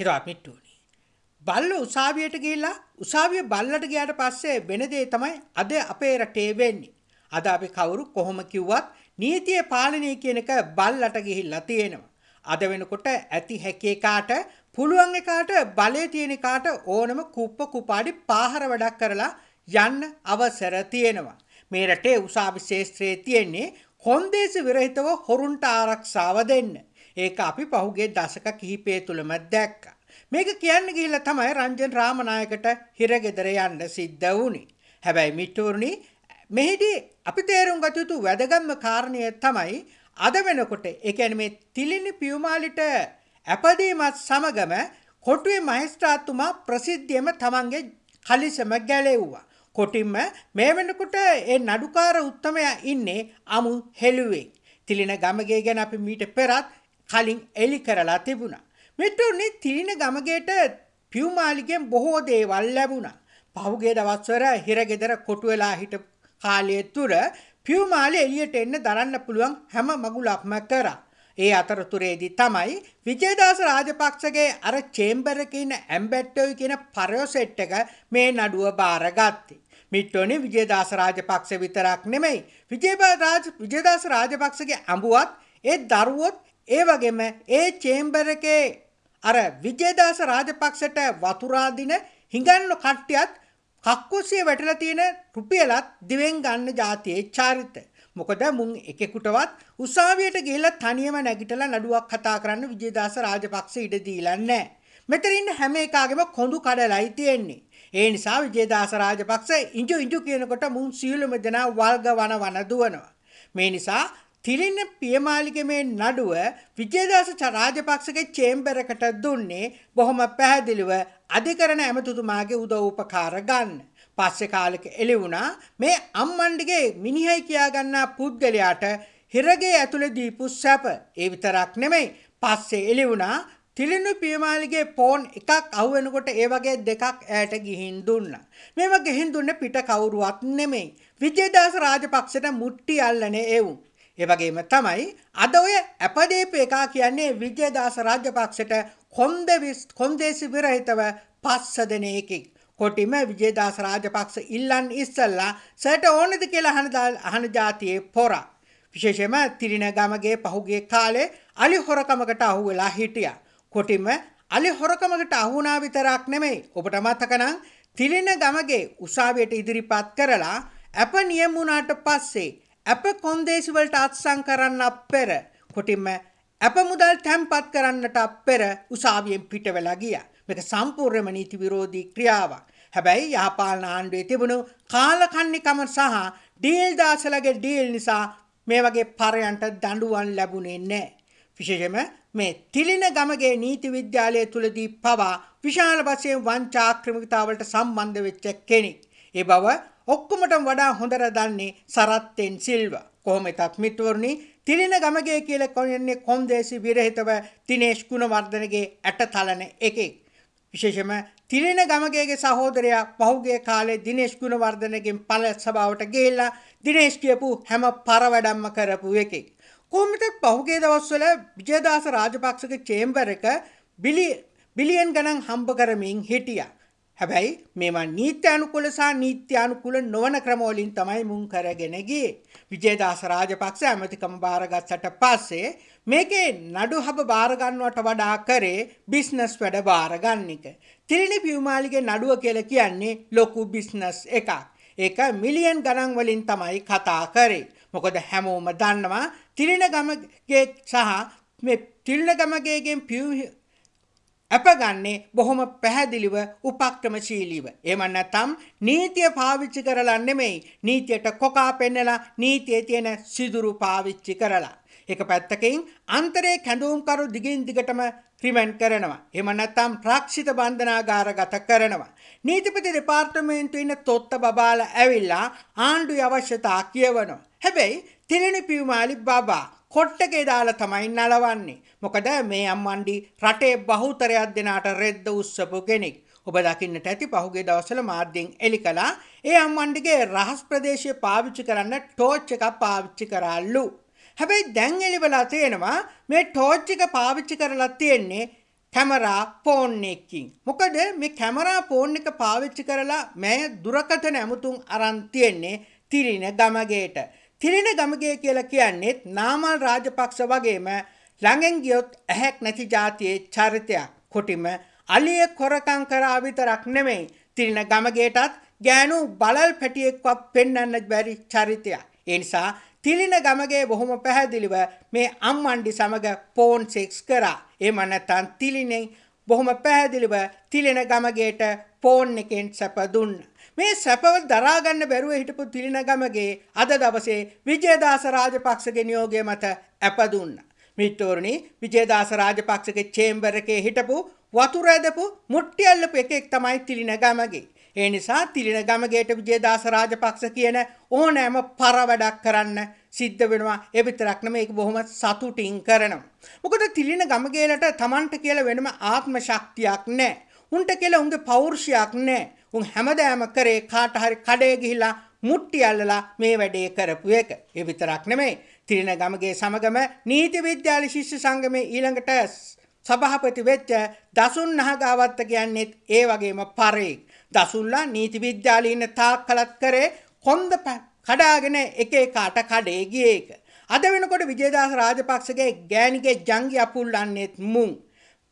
හිරාපෙට්ටු වුණේ. බල්ලෝ උසාවියට ගිහිල්ලා උසාවිය බල්ලට ගියාට පස්සේ වෙන දේ තමයි අද අපේ රටේ වෙන්නේ. අද අපි කවුරු කොහොම කිව්වත් නීතියේ පාලනය කියන එක බල්ලට ගිහිල්ලා තියෙනවා. අද වෙනකොට ඇති හැකේ කාට පුළුවන් එකාට බලය තියෙන කාට ඕනම කුප්ප කුපාඩි පාහර වැඩක් කරලා යන්න අවසර තියෙනවා. මේ රටේ උසාවි ශේෂ්ත්‍රයේ තියෙන්නේ කොන්දේසි විරහිතව හොරුන්ට ආරක්ෂාව දෙන්න. ඒක අපි පහුගේ දශක කිහිපය තුළම දැක්ක. මේක කියන්න ගිහිල තමයි රංජන් රාමනායකට හිරගෙදර යන්න සිද්ධ වුණි. හැබැයි මිට්ටවරණි මෙහිදී අපි තේරුම් ගතයුතු වැදගම්ම කාරණය තමයි අද වෙනකොට එකන මේ තිලිනි පියුමාලිට ඇපදීමත් සමගම කොටුවේ මහිස්ත්‍රාත්තුමා ප්‍රසිද්ධියම තමන්ගේ කලිසම ගැලෙව්වා. කොටින්ම මේ වෙනකොට ඒ නඩුකාර උත්තමයා ඉන්නේ අමු හෙළුවෙක්. තිලින ගමගේ ගැන අපි මීට පෙරත් කලින් එලි කරලා තිබුණා. මෙටුනේ තීන ගමගේට පියුමාලිගෙන් බොහෝ දේවල් ලැබුණා. පහුගිය දවස්වර හිරගෙදර කොටු වෙලා හිටපු කාලය තුර පියුමාලි එළියට එන්න දරන්න පුළුවන් හැම මගුලක්ම කරා. ඒ අතරතුරේදී තමයි විජේදාස රාජපක්ෂගේ අර චේම්බර් එකේ ඉන්න ඇම්බැට්ටෝයි කියන පරයෝ සෙට් එක මේ නඩුව බාරගත්තේ. මිට්ටෝනේ විජේදාස රාජපක්ෂ විතරක් නෙමෙයි. විජේදාස රාජපක්ෂගේ අඹුවත් ඒ දරුවොත් ඒ වගේම ඒ චේම්බර් එකේ අර විජේදාස රාජපක්ෂට වතුරා දින හිඟන්න කට්ටියත් කක්කුස්සිය වැටලා තියෙන රුපියලත් දිවෙන් ගන්න જાතියේ චරිත. මොකද මුන් එකෙකුටවත් උසාවියට ගිහිල්ලා තනියම නැගිටලා නඩුවක් කතා කරන්න විජේදාස රාජපක්ෂ ඉඩ දීලා නැහැ. මෙතන ඉන්න හැම එකාගේම කොඳු කඩලයි තියෙන්නේ. ඒ නිසා විජේදාස රාජපක්ෂ ඉංජු ඉංජු කියනකොට මුන් සියලුම දෙනා වල්ග වන වන දුවනවා. මේ නිසා තිරින පියමාලිගේ නඩුව විජේදාස රාජපක්ෂගේ චේම්බරකට දුන්නේ බොහොම පැහැදිලිව අධිකරණ ඇමතුතුමාගේ උදව් උපකාර ගන්න. පස්සේ කාලෙක එළි වුණා මේ අම්මණ්ඩිගේ මිනිහයි කියාගන්නා පුද්ගලයාට හිරගේ ඇතුළේ දීපු සැප. ඒ විතරක් නෙමෙයි. පස්සේ එළි වුණා තිලිනු පියමාලිගේ ෆෝන් එකක් අහුවෙනකොට ඒ වගේ දෙකක් ඇයට ගිහින් දුන්නා. මේව ගිහින් දුන්නේ පිට කවුරුවත් නෙමෙයි. විජේදාස රාජපක්ෂට මුට්ටි අල්ලනේ එවුන්. ඒ වගේම තමයි අද ඔය ඇපදීප එකා කියන්නේ විජයදාස රාජපක්ෂට කොන්ද කොන්දේසි විරහිතව පස්ස දෙන එකෙක්. කොටිම විජයදාස රාජපක්ෂ ඉල්ලන් ඉස්සල්ලා සට ඕනද කියලා අහන අහන જાතියේ පොරා. විශේෂයෙන්ම තිරිනගමගේ පහුගිය කාලේ අලි හොරකමකට අහු වෙලා හිටියා. කොටිම අලි හොරකමකට අහුණා විතරක් නෙමෙයි. ඔබට මතකනම් තිලින ගමගේ උසාවියට ඉදිරිපත් කරලා අප නියමුණාට පස්සේ අප කොන්දේසිවලට අත්සං කරන්න අපෙර කොටින්ම අප මුදල් තැන්පත් කරන්නට අපෙර උසාවියෙන් පිටවෙලා ගිය. මේක සම්පූර්ණම නීති විරෝධී ක්‍රියාවක්. හැබැයි යහපාලන ආණ්ඩුවේ තිබුණු කාලකන්නිකම සහ ඩීල්දාසලගේ ඩීල් නිසා මේ වගේ පරයන්ට දඬුවම් ලැබුණේ නැහැ. විශේෂයෙන්ම මේ තිලින ගමගේ නීති විද්‍යාලය තුලදී පවා විශාල වශයෙන් වංචා ක්‍රමිකතාවලට සම්බන්ධ වෙච්ච කෙනෙක්. ඒ බව ඔක්කොමටම වඩා හොඳට දන්නේ සරත්තෙන් සිල්වා. කොහොම එකක් මිත්වරුනි තිරින ගමගේ කියලා කොන්නේ කොන්දේසි විරහිතව තිනේෂ් ගුණවර්ධනගේ ඇටතලන එකෙක්. විශේෂම තිරින ගමගේගේ සහෝදරයා පහුගිය කාලේ දිනේෂ් ගුණවර්ධනගෙන් පළ සභාවට ගිහිල්ලා දිනේෂ් කියපු හැම පරවැඩම්ම කරපු එකෙක්. කොහොමද පහුගිය දවස්වල විජයදාස රාජපක්ෂගේ චේම්බර් එක බිලියන් ගණන් හම්බ කරමින් හිටියා. හැබැයි මේවා නීත්‍යානුකූල සහ නීත්‍යානුකූල නොවන ක්‍රමවලින් තමයි මුන් කරගෙන ගියේ. විජේදාස රාජපක්ෂ ඇමතිකම බාරගත්තට පස්සේ මේකේ නඩු හබ බාර ගන්නවට වඩා කරේ බිස්නස් වැඩ බාර ගන්න එක. තිරිණි පියුමාලිගේ නඩුව කියලා කියන්නේ ලොකු බිස්නස් එකක්. ඒක මිලියන් ගණන් වලින් තමයි කතා කරේ. මොකද හැමෝම දන්නවා තිරිණ ගමගේ සහ මේ තිරිණ ගමගේගෙන් අපගන්නේ බොහොම පැහැදිලිව උපක්‍රමශීලීව. එහෙම නැත්නම් නීතිය පාවිච්චි කරලා නෙමෙයි නීතියට කොකා පෙන්නලා නීතියේ තියෙන සිදුරු පාවිච්චි කරලා. එක පැත්තකින් අන්තරේ කැඳවුම්කරු දිගින් දිගටම රිමැන්ඩ් කරනවා. එහෙම නැත්නම් රක්ෂිත බන්ධනාගාරගත කරනවා. නීතිපති දෙපාර්තමේන්තුවේ ඉන්න තොත්ත බබාලා ඇවිල්ලා ආණ්ඩුවේ අවශ්‍යතා කියවනවා. හැබැයි තිරණ පියුමාලි බබා කොට්ටකේ දාලා තමයි නලවන්නේ. මොකද මේ අම්මන්ඩි රටේ බහුතරයක් දෙනාට රෙද්ද උස්සපු කෙනෙක්. ඔබ දකින්නට ඇති පහුගේ දවසල මාධ්‍යෙන් එලි කළා. ඒ අම්මන්ඩිගේ රහස් ප්‍රදේශය පාවිච්චි කරන්න ටෝච් එකක් පාවිච්චි කරාලු. හැබැයි දැන් එලිවලා තියෙනවා මේ ටෝච් එක පාවිච්චි කරලා තියෙන්නේ කැමරා ෆෝන් එකකින්. මොකද මේ කැමරා ෆෝන් එක පාවිච්චි කරලා මේ දුරකථන ඇමතුම් අරන් තියෙන්නේ තිරින ගමගේට. තිරිණ ගමගේ කියලා කියන්නේත් නාමල් රාජපක්ෂ වගේම ළඟෙන් ගියොත් ඇහැක් නැති જાතියේ චරිතයක් කොටිම අලිය කොරකම් කරා විතරක් නෙමෙයි තිරිණ ගමගේටත් ගෑනු බලල් පැටියෙක්වත් පෙන්වන්න බැරි චරිතයක්. ඒ නිසා තිලින ගමගේ බොහොම පැහැදිලිව මේ අම්මන්ඩි සමග පෝන් සෙක්ස් කරා. එහෙම නැත්නම් තිලිනේ බොහොම පැහැදිලිව තිලින ගමගේට ෆෝන් එකෙන් සැප දුන්න. මේ සැපව දරාගන්න බැරුව හිටපු තිලින ගමගේ අද දවසේ විජේදාස රාජපක්ෂගේ නියෝගය මත ඇප දුන්න. මිත්‍රෝරණි විජේදාස රාජපක්ෂගේ චේම්බර් එකේ හිටපු වතුර ඇදපු මුට්ටි අල්ලපු එකෙක් තමයි තිලින ගමගේ. ඒ නිසා තිලින ගමගේට විජේදාස රාජපක්ෂ කියන ඕනෑම පරවැඩක් කරන්න සිද්ධ වෙනවා ඒ විතරක් නෙමෙයි ඒක බොහොම සතුටින් කරනවා මොකද තිලින ගමගේලට Tamanට කියලා වෙනම ආත්ම ශක්තියක් නැහැ උන්ට කියලා උන්ගේ පෞරුෂයක් නැහැ උන් හැමදාම කරේ කාට හරි කඩේ ගිහිලා මුට්ටි අල්ලලා මේ වැඩේ කරපු එක ඒ විතරක් නෙමෙයි තිලින ගමගේ සමගම නීති විද්‍යාල ශිෂ්‍ය සංගමේ ඊළඟට සභාපති වෙච්ච දසුන් නහගාවත්ත කියන්නේත් ඒ වගේම පරෙක්. දසුල්ලා නීති විද්‍යාලයේ ඉන්න තාක්කලත් කරේ කොන්ද කඩාගෙන එක එකාට කඩේ ගිය එක. අද වෙනකොට විජේදාස රාජපක්ෂගේ ගෑණිගේ ජංගි අපුල්ලන්නේත් මුං.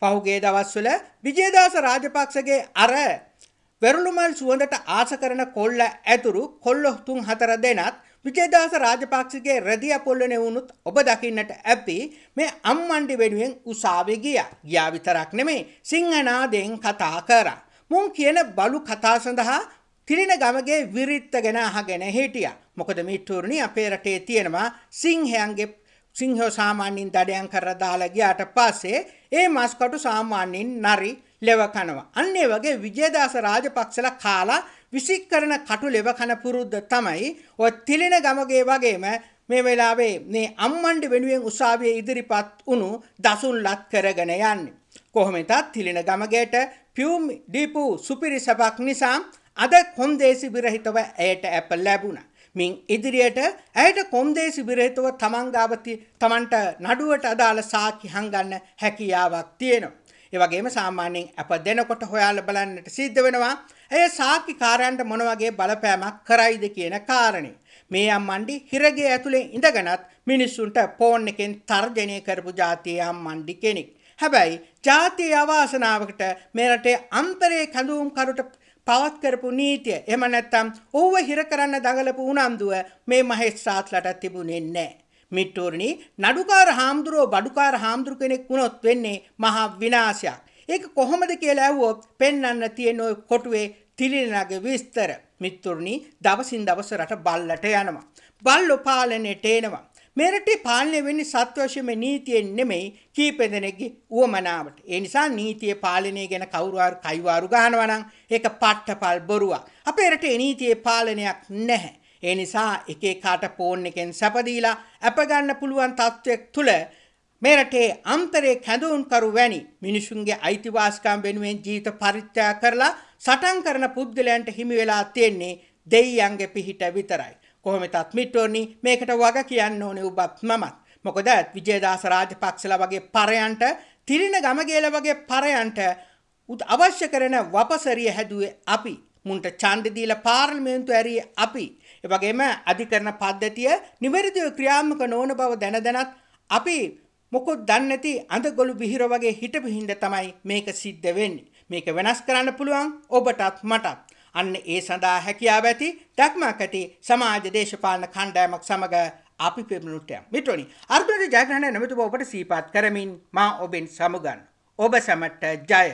පහුගේ දවස්වල විජේදාස රාජපක්ෂගේ අර වෙරළුමල් සුවඳට ආස කරන කොල්ල ඇතුරු කොල්ල තුන් හතර දෙනත් විජේදාස රාජපක්ෂගේ රැදිය පොල්ලනේ වුණුත් ඔබ දකින්නට ඇති මේ අම්මණ්ඩි වෙනුවෙන් උසාවේ ගියා. ගියා විතරක් නෙමේ සිංහනාදයෙන් කතා කරා. මුන් කියන බලු කතා සඳහා තිරින ගමගේ විරිත්තගෙන අහගෙන හිටියා. මොකද මිට්ටුරුණි අපේ රටේ තියෙනවා සිංහයන්ගේ සිංහෝ සාමාන්‍යයෙන් දඩයන් කරලා දාලා ගියාට පස්සේ ඒ මස්කටු සාමාන්‍යයෙන් නරි ලෙව කනවා. අන්න ඒ වගේ විජේදාස රාජපක්ෂලා කාලා විසිකරන කටු ලෙව කන පුරුද්ද තමයි ඔය තිලින ගමගේ වගේම මේ වෙලාවේ මේ අම්මණ්ඩි වෙනුවෙන් උසාවියේ ඉදිරිපත් වුණු දසුන්ලත් කරගෙන යන්නේ. කොහොමෙතත් තිලින ගමගේට පියුම් දීපු සුපිරි සබක් නිසා අද කොන්දේසි විරහිතව ඇයට ඇප ලැබුණ. මින් ඉදිරියට ඇයට කොම්දේසි විරහිතව තමන්ගාවති තමන්ට නඩුවට අදාළ සාකි හංගන්න හැකියාවක් තියෙනවා. ඒවගේම සාමාන්‍යයෙන් අප දෙනකොට හොයාල බලන්නට සිද්ධ වෙනවා. ඇය සාකි කාරයන්ට මොනවගේ බලපෑමක් කරයිද කියන කාරණය. මේ අම්මන්ඩි හිරගේ ඇතුළේ ඉඳගනත් මිනිස්සුන්ට පෝන් එකෙන් තර්ජනය කරපු ජාතිය අම්මන්ඩි කෙනෙක්. හැබැයි ජාතිය අවාසනාවකට මෙරටේ අන්තරේ කඳුම් කරුට පවත් කරපු නීතිය එහෙම නැත්නම් ඕව හිර කරන්න දඟලපු උනන්දුව මේ මහේස්ත්‍රාත්ලට තිබුණේ නැහැ. මිට්ටෝරණි නඩුකාර හාමුදුරුවෝ බඩුකාර හාමුදුරු කෙනෙක් වුණොත් වෙන්නේ මහා විනාශයක්. ඒක කොහොමද කියලා ඇහුවොත් පෙන්වන්න තියෙන ওই කොටුවේ තිලිනගේ විස්තර. මිත්තුරුනි දවසින් දවස රට බල්ලට යනවා. බල්ලෝ පාලනයට එනවා. මේ රටේ පාලනය වෙන්නේ සත්වශයෙන්ම නීතියෙන් නෙමෙයි කීප දෙනෙක්ගේ උවමනාවට. ඒ නිසා නීතියේ පාලනය ගැන කවුරු හරි කයිවාරු ගහනවා නම් ඒක පට්ටපල් බොරුවක්. අපේ රටේ නීතියේ පාලනයක් නැහැ. ඒ නිසා එක එකාට ෆෝන් එකෙන් සැපදීලා අප ගන්න පුළුවන් තත්ත්වයක් තුල මේ රටේ අන්තරේ කැඳවුම්කරු වැනි මිනිසුන්ගේ අයිතිවාසිකම් වෙනුවෙන් ජීවිත පරිත්‍යාග කරලා සටන් කරන පුද්ගලයන්ට හිමි වෙලා තියෙන්නේ දෙයියන්ගේ පිහිට විතරයි. කොහොම තත්මිටෝනි මේකට වග කියන්න ඕනේ ඔබත් මමත් මොකද විජේදාස රාජපක්ෂලා වගේ පරයන්ට තිරින ගමගේල වගේ පරයන්ට අවශ්‍ය කරන වපසරිය හැදුවේ අපි මුන්ට ඡන්ද දීලා පාර්ලිමේන්තු ඇරියේ අපි ඒ වගේම අධිකරණ පද්ධතිය නිවැරදිව ක්‍රියාත්මක නොවන බව දැන දැනත් අපි මොකොත් දන්නේ නැති අඳගොළු විහිර වගේ හිටපු හිඳ තමයි මේක සිද්ධ වෙන්නේ මේක වෙනස් කරන්න පුළුවන් ඔබටත් මටත් අන්න ඒ සඳහා හැකියාව ඇති දැක්මක් ඇති සමාජ දේශපාලන කණ්ඩායමක් සමග අපි පෙමිණුටයම් මිටෝනි අර්බුණට ජයග්‍රහණය නොමතුබ ඔබට සීපත් කරමින් මා ඔබෙන් සමුගන්න ඔබ සමට ජය